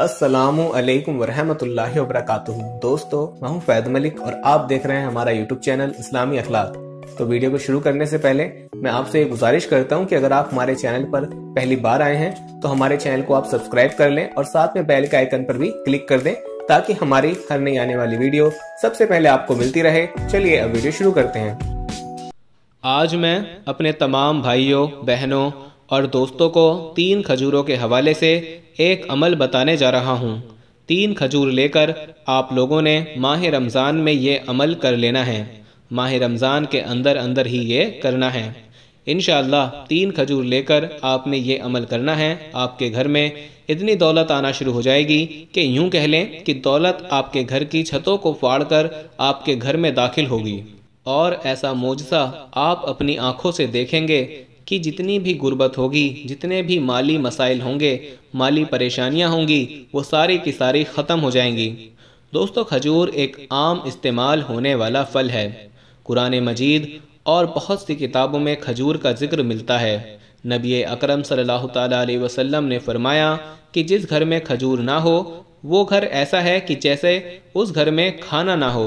असलकम वरहमल वरक दोस्तों मैं हूं फैद मलिक और आप देख रहे हैं हमारा यूट्यूब चैनल इस्लामी अखलाक तो वीडियो को शुरू करने से पहले मैं आपसे गुजारिश करता हूं कि अगर आप हमारे चैनल पर पहली बार आए हैं तो हमारे चैनल को आप सब्सक्राइब कर लें और साथ में बेल के आइकन पर भी क्लिक कर दें ताकि हमारी हर नई आने वाली वीडियो सबसे पहले आपको मिलती रहे चलिए अब वीडियो शुरू करते हैं आज मैं अपने तमाम भाइयों बहनों और दोस्तों को तीन खजूरों के हवाले से एक अमल बताने जा रहा हूँ तीन खजूर लेकर आप लोगों ने माह रमज़ान में ये अमल कर लेना है माह रमज़ान के अंदर अंदर ही ये करना है इन तीन खजूर लेकर आपने ये अमल करना है आपके घर में इतनी दौलत आना शुरू हो जाएगी कि यूं कह लें कि दौलत आपके घर की छतों को फाड़ कर आपके घर में दाखिल होगी और ऐसा मोजसा आप अपनी आंखों से देखेंगे कि जितनी भी गुर्बत होगी जितने भी माली मसाइल होंगे माली परेशानियां होंगी वो सारी की सारी ख़त्म हो जाएंगी दोस्तों खजूर एक आम इस्तेमाल होने वाला फल है कुरान मजीद और बहुत सी किताबों में खजूर का जिक्र मिलता है नबी अकरम सल्लल्लाहु अलैहि वसल्लम ने फरमाया कि जिस घर में खजूर ना हो वो घर ऐसा है कि जैसे उस घर में खाना ना हो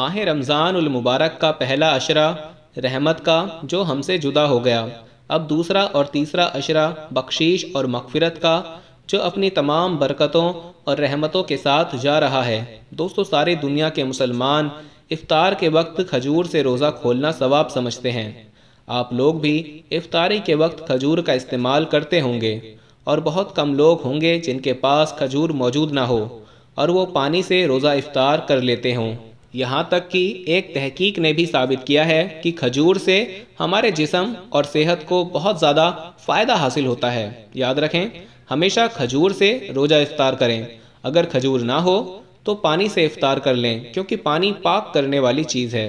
माह रमज़ानुल मुबारक का पहला अशरा रहमत का जो हमसे जुदा हो गया अब दूसरा और तीसरा अशरा बख्शीश और मकफ़रत का जो अपनी तमाम बरकतों और रहमतों के साथ जा रहा है दोस्तों सारे दुनिया के मुसलमान इफ्तार के वक्त खजूर से रोज़ा खोलना सवाब समझते हैं आप लोग भी इफ्तारी के वक्त खजूर का इस्तेमाल करते होंगे और बहुत कम लोग होंगे जिनके पास खजूर मौजूद ना हो और वो पानी से रोज़ा इफ्तार कर लेते हों यहाँ तक कि एक तहकीक ने भी साबित किया है कि खजूर से हमारे जिसम और सेहत को बहुत ज़्यादा फ़ायदा हासिल होता है याद रखें हमेशा खजूर से रोज़ा इफ्तार करें अगर खजूर ना हो तो पानी से इफ्तार कर लें क्योंकि पानी पाक करने वाली चीज़ है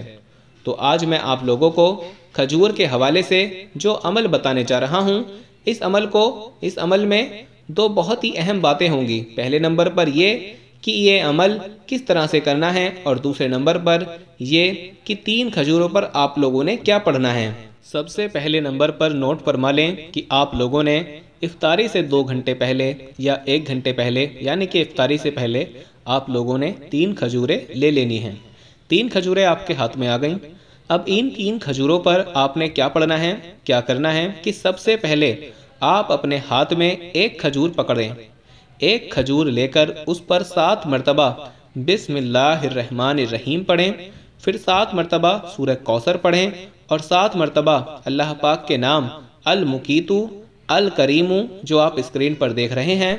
तो आज मैं आप लोगों को खजूर के हवाले से जो अमल बताने जा रहा हूँ इस अमल को इस अमल में दो बहुत ही अहम बातें होंगी पहले नंबर पर यह कि ये अमल किस तरह से करना है और दूसरे नंबर पर ये कि तीन खजूरों पर आप लोगों ने क्या पढ़ना है सबसे पहले नंबर पर नोट फरमा लें कि आप लोगों ने इफ्तारी से दो घंटे पहले या एक घंटे पहले यानी कि इफ्तारी से पहले आप लोगों ने तीन खजूरें ले लेनी हैं तीन खजूरें आपके हाथ में आ गईं अब इन तीन खजूरों पर आपने क्या पढ़ना है क्या करना है कि सबसे पहले आप अपने हाथ में एक खजूर पकड़ें एक खजूर लेकर उस पर सात मरतबा रहीम पढ़ें फिर सात मरतबा सूर कौसर पढ़ें और सात मरतबा अल्लाह पाक के नाम मुकीतु अल करीमू जो आप स्क्रीन पर देख रहे हैं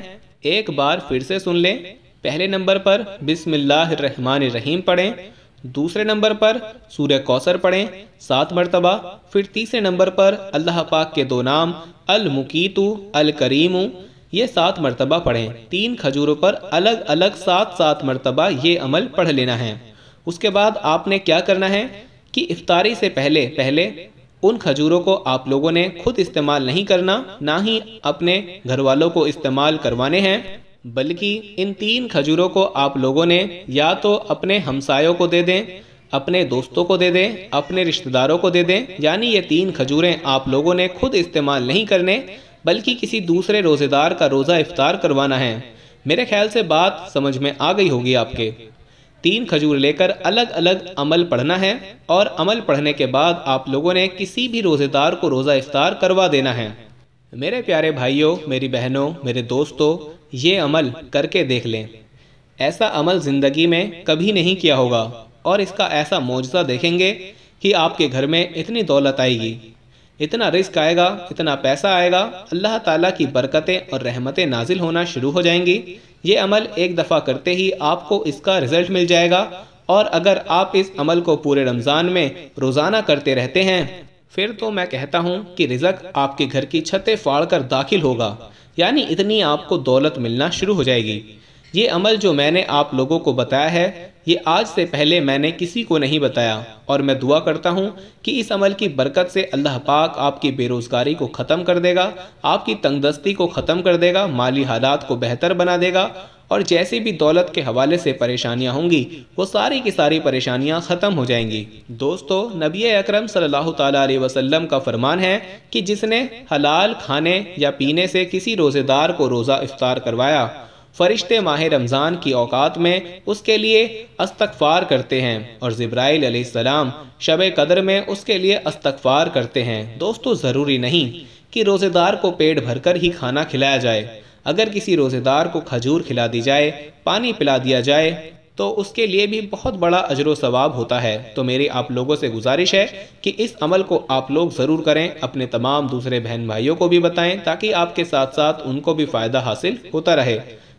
एक बार फिर से सुन लें पहले नंबर पर रहीम पढ़ें दूसरे नंबर पर सूर्य कौसर पढ़ें सात मरतबा फिर तीसरे नंबर पर अल्लाह पाक के दो नाम अलमुकीतु अल करीमू ये सात मरतबा पढ़ें तीन खजूरों पर अलग अलग सात सात मरतबा ये अमल पढ़ लेना है उसके बाद आपने क्या करना है कि इफ्तारी से पहले पहले उन खजूरों को आप लोगों ने खुद इस्तेमाल नहीं करना ना ही अपने घर वालों को इस्तेमाल करवाने हैं बल्कि इन तीन खजूरों को आप लोगों ने या तो अपने हमसायों को दे दें अपने दोस्तों को दे दें अपने रिश्तेदारों को दे दें यानी ये तीन खजूरें आप लोगों ने खुद इस्तेमाल नहीं करने बल्कि किसी दूसरे रोज़ेदार का रोज़ा इफ्तार करवाना है मेरे ख्याल से बात समझ में आ गई होगी आपके तीन खजूर लेकर अलग अलग अमल पढ़ना है और अमल पढ़ने के बाद आप लोगों ने किसी भी रोज़ेदार को रोज़ा इफ्तार करवा देना है मेरे प्यारे भाइयों मेरी बहनों मेरे दोस्तों ये अमल करके देख लें ऐसा अमल ज़िंदगी में कभी नहीं किया होगा और इसका ऐसा मुआवजा देखेंगे कि आपके घर में इतनी दौलत आएगी इतना रिस्क आएगा इतना पैसा आएगा अल्लाह ताला की बरकतें और रहमतें नाजिल होना शुरू हो जाएंगी ये अमल एक दफ़ा करते ही आपको इसका रिज़ल्ट मिल जाएगा और अगर आप इस अमल को पूरे रमज़ान में रोज़ाना करते रहते हैं फिर तो मैं कहता हूँ कि रिजक आपके घर की छतें फाड़ कर दाखिल होगा यानी इतनी आपको दौलत मिलना शुरू हो जाएगी ये अमल जो मैंने आप लोगों को बताया है ये आज से पहले मैंने किसी को नहीं बताया और मैं दुआ करता हूँ कि इस अमल की बरकत से अल्लाह पाक आपकी बेरोज़गारी को ख़त्म कर देगा आपकी तंगदस्ती को ख़त्म कर देगा माली हालात को बेहतर बना देगा और जैसी भी दौलत के हवाले से परेशानियाँ होंगी वो सारी की सारी परेशानियाँ ख़त्म हो जाएंगी दोस्तों नबी अक्रम सल्लल्लाहु का फरमान है कि जिसने हलाल खाने या पीने से किसी रोज़ेदार को रोज़ा इफ्तार करवाया फरिश्ते माह रमज़ान की औकात में उसके लिए अस्तकफ़ार करते हैं और ज़ब्राइल शब कदर में उसके लिए अस्तकफ़ार करते हैं दोस्तों ज़रूरी नहीं कि रोज़ेदार को पेट भरकर ही खाना खिलाया जाए अगर किसी रोज़ेदार को खजूर खिला दी जाए पानी पिला दिया जाए तो उसके लिए भी बहुत बड़ा अजर सवाब होता है तो मेरी आप लोगों से गुजारिश है कि इस अमल को आप लोग ज़रूर करें अपने तमाम दूसरे बहन भाइयों को भी बताएं ताकि आपके साथ साथ उनको भी फ़ायदा हासिल होता रहे